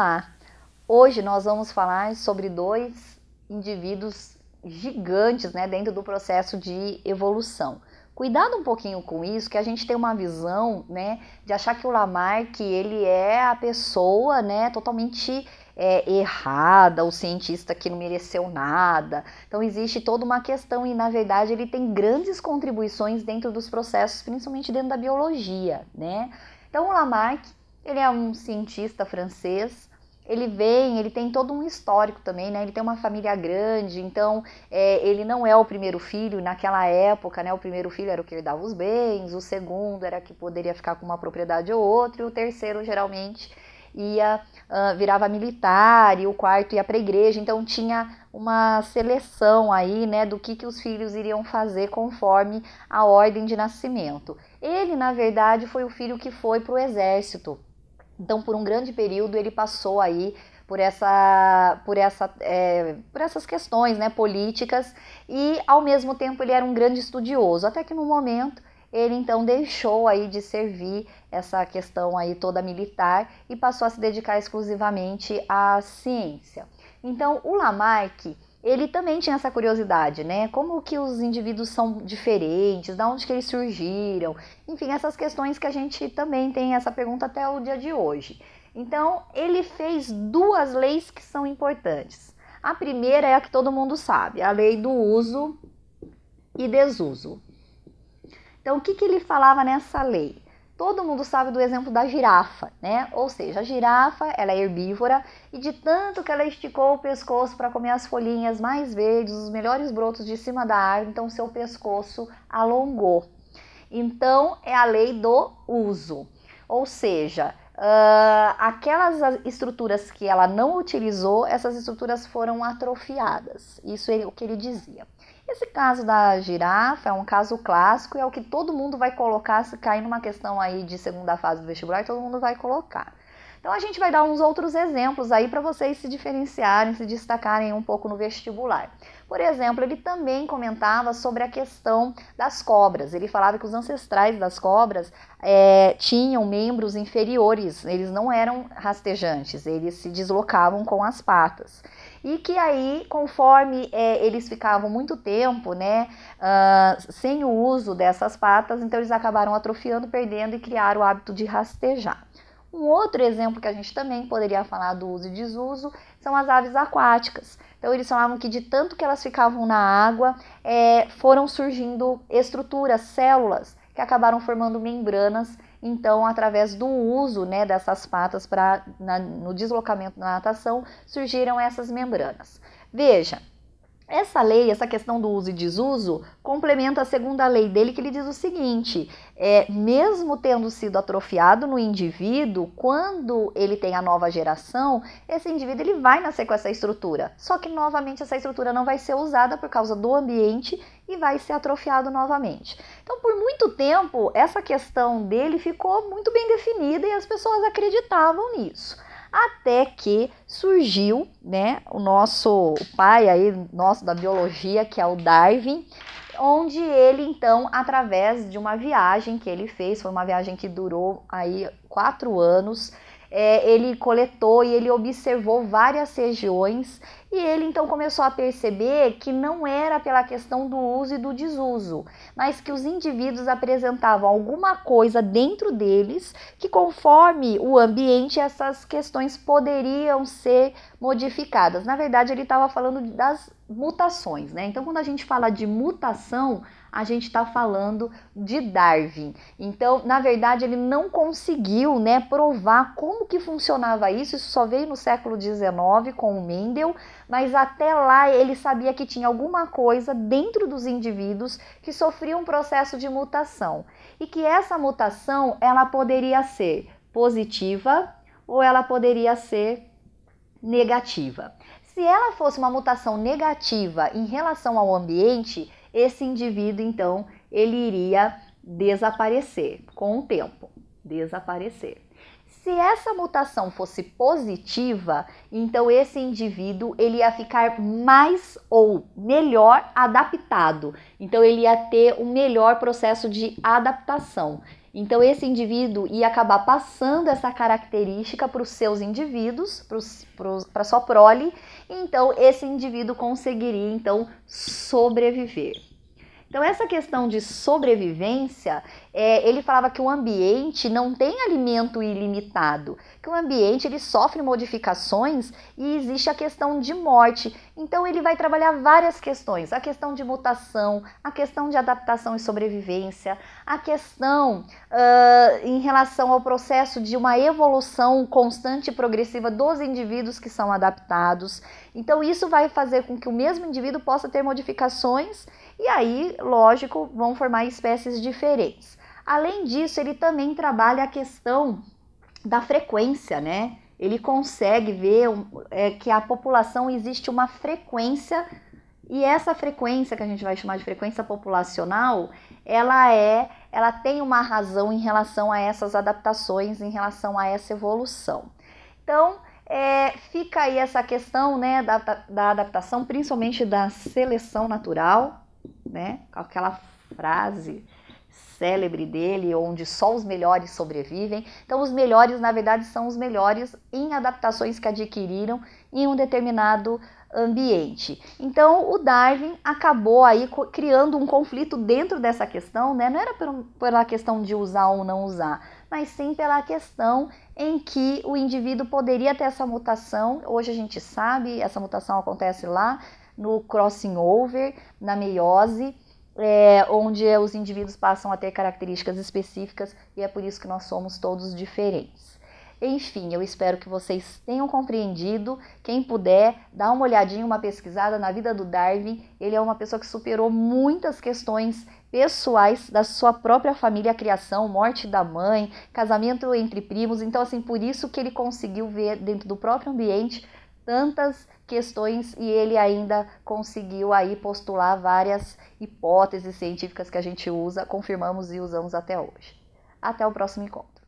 Olá! Hoje nós vamos falar sobre dois indivíduos gigantes né, dentro do processo de evolução. Cuidado um pouquinho com isso, que a gente tem uma visão né, de achar que o Lamarck ele é a pessoa né, totalmente é, errada, o cientista que não mereceu nada. Então existe toda uma questão e na verdade ele tem grandes contribuições dentro dos processos, principalmente dentro da biologia. Né? Então o Lamarck ele é um cientista francês ele vem, ele tem todo um histórico também, né? Ele tem uma família grande, então é, ele não é o primeiro filho. Naquela época, né? O primeiro filho era o que herdava os bens, o segundo era que poderia ficar com uma propriedade ou outra, e o terceiro geralmente ia uh, virava militar e o quarto ia para a igreja. Então tinha uma seleção aí, né? Do que que os filhos iriam fazer conforme a ordem de nascimento. Ele, na verdade, foi o filho que foi para o exército então, por um grande período, ele passou aí por, essa, por, essa, é, por essas questões né, políticas e, ao mesmo tempo, ele era um grande estudioso, até que no momento ele então deixou aí de servir essa questão aí toda militar e passou a se dedicar exclusivamente à ciência. Então, o Lamarck ele também tinha essa curiosidade, né? Como que os indivíduos são diferentes, da onde que eles surgiram, enfim, essas questões que a gente também tem essa pergunta até o dia de hoje. Então, ele fez duas leis que são importantes. A primeira é a que todo mundo sabe, a lei do uso e desuso. Então, o que, que ele falava nessa lei? Todo mundo sabe do exemplo da girafa, né? Ou seja, a girafa, ela é herbívora e de tanto que ela esticou o pescoço para comer as folhinhas mais verdes, os melhores brotos de cima da árvore, então seu pescoço alongou. Então é a lei do uso. Ou seja, Uh, aquelas estruturas que ela não utilizou, essas estruturas foram atrofiadas. Isso é o que ele dizia. Esse caso da girafa é um caso clássico e é o que todo mundo vai colocar se cair numa questão aí de segunda fase do vestibular, todo mundo vai colocar. Então a gente vai dar uns outros exemplos aí para vocês se diferenciarem, se destacarem um pouco no vestibular. Por exemplo, ele também comentava sobre a questão das cobras. Ele falava que os ancestrais das cobras é, tinham membros inferiores, eles não eram rastejantes, eles se deslocavam com as patas e que aí, conforme é, eles ficavam muito tempo, né, uh, sem o uso dessas patas, então eles acabaram atrofiando, perdendo e criaram o hábito de rastejar. Um outro exemplo que a gente também poderia falar do uso e desuso são as aves aquáticas. Então, eles falavam que de tanto que elas ficavam na água, é, foram surgindo estruturas, células, que acabaram formando membranas. Então, através do uso né, dessas patas para no deslocamento da natação, surgiram essas membranas. Veja, essa lei, essa questão do uso e desuso, complementa a segunda lei dele, que ele diz o seguinte: é, mesmo tendo sido atrofiado no indivíduo, quando ele tem a nova geração, esse indivíduo ele vai nascer com essa estrutura. Só que novamente essa estrutura não vai ser usada por causa do ambiente e vai ser atrofiado novamente. Então, por muito tempo, essa questão dele ficou muito bem definida e as pessoas acreditavam nisso até que surgiu, né, o nosso pai aí, nosso da biologia, que é o Darwin, onde ele então, através de uma viagem que ele fez, foi uma viagem que durou aí quatro anos, é, ele coletou e ele observou várias regiões e ele então começou a perceber que não era pela questão do uso e do desuso, mas que os indivíduos apresentavam alguma coisa dentro deles que, conforme o ambiente, essas questões poderiam ser modificadas. Na verdade, ele estava falando das mutações, né? Então, quando a gente fala de mutação, a gente está falando de Darwin. Então, na verdade, ele não conseguiu, né, provar como que funcionava isso. Isso só veio no século XIX com o Mendel, mas até lá ele sabia que tinha alguma coisa dentro dos indivíduos que sofria um processo de mutação e que essa mutação ela poderia ser positiva ou ela poderia ser negativa. Se ela fosse uma mutação negativa em relação ao ambiente, esse indivíduo então ele iria desaparecer com o tempo, desaparecer. Se essa mutação fosse positiva, então esse indivíduo ele ia ficar mais ou melhor adaptado. Então ele ia ter um melhor processo de adaptação. Então, esse indivíduo ia acabar passando essa característica para os seus indivíduos, para a sua prole, e então esse indivíduo conseguiria então sobreviver. Então, essa questão de sobrevivência, é, ele falava que o ambiente não tem alimento ilimitado, que o ambiente ele sofre modificações e existe a questão de morte. Então, ele vai trabalhar várias questões: a questão de mutação, a questão de adaptação e sobrevivência, a questão uh, em relação ao processo de uma evolução constante e progressiva dos indivíduos que são adaptados. Então, isso vai fazer com que o mesmo indivíduo possa ter modificações e aí, lógico, vão formar espécies diferentes. Além disso, ele também trabalha a questão da frequência, né? Ele consegue ver é, que a população existe uma frequência e essa frequência que a gente vai chamar de frequência populacional, ela é, ela tem uma razão em relação a essas adaptações, em relação a essa evolução. Então, é, fica aí essa questão né, da, da adaptação, principalmente da seleção natural, né? Com aquela frase célebre dele, onde só os melhores sobrevivem. Então, os melhores, na verdade, são os melhores em adaptações que adquiriram em um determinado ambiente. Então, o Darwin acabou aí criando um conflito dentro dessa questão, né? Não era pela questão de usar ou não usar, mas sim pela questão em que o indivíduo poderia ter essa mutação. Hoje a gente sabe, essa mutação acontece lá no crossing over, na meiose, é, onde os indivíduos passam a ter características específicas e é por isso que nós somos todos diferentes. Enfim, eu espero que vocês tenham compreendido. Quem puder, dá uma olhadinha, uma pesquisada na vida do Darwin. Ele é uma pessoa que superou muitas questões pessoais da sua própria família, criação, morte da mãe, casamento entre primos. Então, assim, por isso que ele conseguiu ver dentro do próprio ambiente tantas questões e ele ainda conseguiu aí postular várias hipóteses científicas que a gente usa, confirmamos e usamos até hoje. Até o próximo encontro.